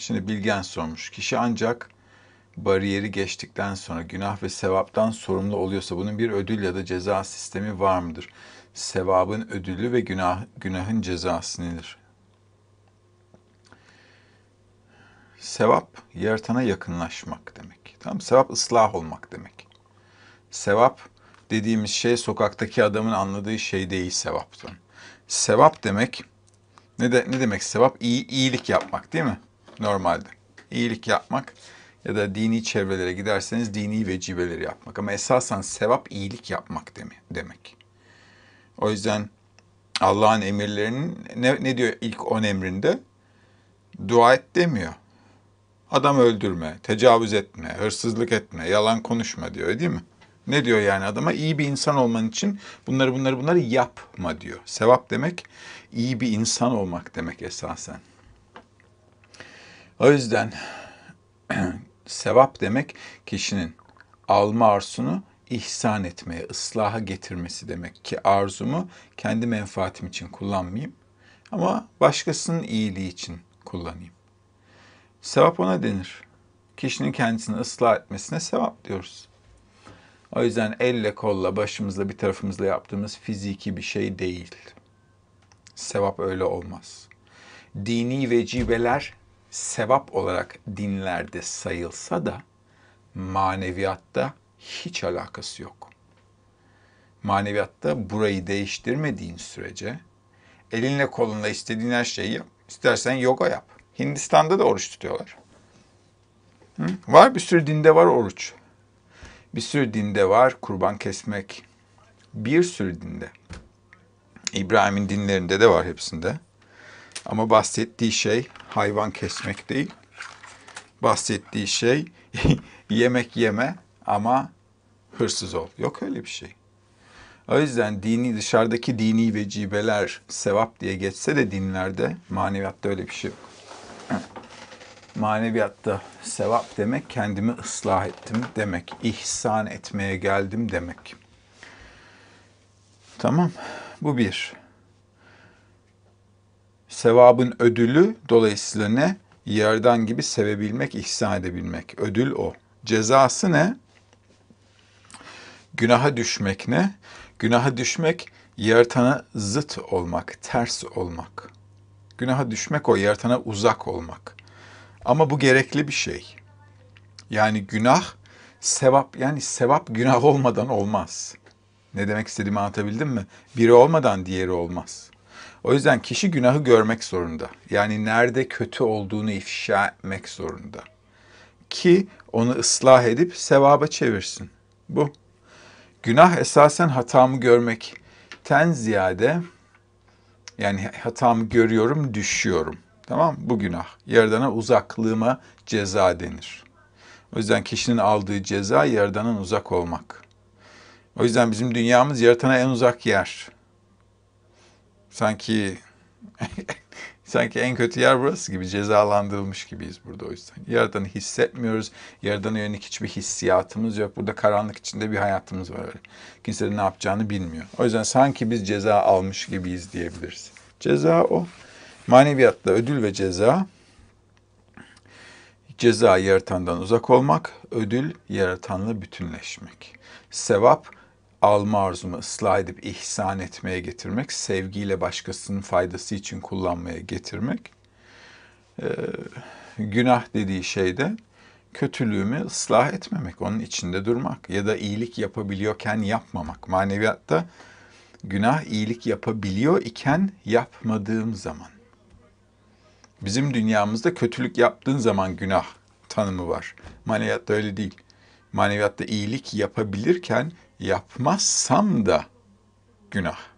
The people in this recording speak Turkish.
Şimdi Bilgen sormuş. Kişi ancak bariyeri geçtikten sonra günah ve sevaptan sorumlu oluyorsa bunun bir ödül ya da ceza sistemi var mıdır? Sevabın ödülü ve günah günahın cezası nedir? Sevap yaratana yakınlaşmak demek. Tamam? sevap ıslah olmak demek. Sevap dediğimiz şey sokaktaki adamın anladığı şey değil sevaptan. Sevap demek ne de ne demek sevap? iyi iyilik yapmak değil mi? yapmak İyilik yapmak ya da dini çevrelere giderseniz dini vecibeleri yapmak. Ama esasen sevap iyilik yapmak demek. O yüzden Allah'ın emirlerinin ne, ne diyor ilk on emrinde? Dua et demiyor. Adam öldürme, tecavüz etme, hırsızlık etme, yalan konuşma diyor değil mi? Ne diyor yani adama? İyi bir insan olman için bunları bunları bunları yapma diyor. Sevap demek iyi bir insan olmak demek esasen. O yüzden sevap demek kişinin alma arzusunu ihsan etmeye, ıslaha getirmesi demek ki arzumu kendi menfaatim için kullanmayayım ama başkasının iyiliği için kullanayım. Sevap ona denir. Kişinin kendisini ıslah etmesine sevap diyoruz. O yüzden elle kolla başımızla bir tarafımızla yaptığımız fiziki bir şey değil. Sevap öyle olmaz. Dini vecibeler sevap olarak dinlerde sayılsa da maneviyatta hiç alakası yok. Maneviyatta burayı değiştirmediğin sürece elinle kolunla istediğin her şeyi yap. İstersen yoga yap. Hindistan'da da oruç tutuyorlar. Hı? Var bir sürü dinde var oruç. Bir sürü dinde var kurban kesmek. Bir sürü dinde. İbrahim'in dinlerinde de var hepsinde. Ama bahsettiği şey hayvan kesmek değil. Bahsettiği şey yemek yeme ama hırsız ol. Yok öyle bir şey. O yüzden dini dışarıdaki dini vecibeler sevap diye geçse de dinlerde maneviyatta öyle bir şey yok. Maneviyatta sevap demek kendimi ıslah ettim demek. ihsan etmeye geldim demek. Tamam bu bir sevabın ödülü dolayısıyla ne? Yerden gibi sevebilmek, ihsan edebilmek. Ödül o. Cezası ne? Günaha düşmek ne? Günaha düşmek yaratana zıt olmak, ters olmak. Günaha düşmek o yaratana uzak olmak. Ama bu gerekli bir şey. Yani günah sevap yani sevap günah olmadan olmaz. Ne demek istediğimi anlatabildim mi? Biri olmadan diğeri olmaz. O yüzden kişi günahı görmek zorunda. Yani nerede kötü olduğunu ifşa etmek zorunda. Ki onu ıslah edip sevaba çevirsin. Bu. Günah esasen hatamı görmekten ziyade yani hatamı görüyorum, düşüyorum. Tamam mı? Bu günah. Yerdana uzaklığıma ceza denir. O yüzden kişinin aldığı ceza yerdanın uzak olmak. O yüzden bizim dünyamız yaratana en uzak yer sanki sanki en kötü yer burası gibi cezalandırılmış gibiyiz burada o yüzden. Yaradanı hissetmiyoruz. Yaradana yönelik hiçbir hissiyatımız yok. Burada karanlık içinde bir hayatımız var öyle. Kimse de ne yapacağını bilmiyor. O yüzden sanki biz ceza almış gibiyiz diyebiliriz. Ceza o. Maneviyatta ödül ve ceza ceza yaratandan uzak olmak, ödül yaratanla bütünleşmek. Sevap alma arzumu ıslah edip ihsan etmeye getirmek, sevgiyle başkasının faydası için kullanmaya getirmek. Ee, günah dediği şey de kötülüğümü ıslah etmemek, onun içinde durmak ya da iyilik yapabiliyorken yapmamak. Maneviyatta günah iyilik yapabiliyor iken yapmadığım zaman. Bizim dünyamızda kötülük yaptığın zaman günah tanımı var. Maneviyatta öyle değil. Maneviyatta iyilik yapabilirken yapmazsam da günah.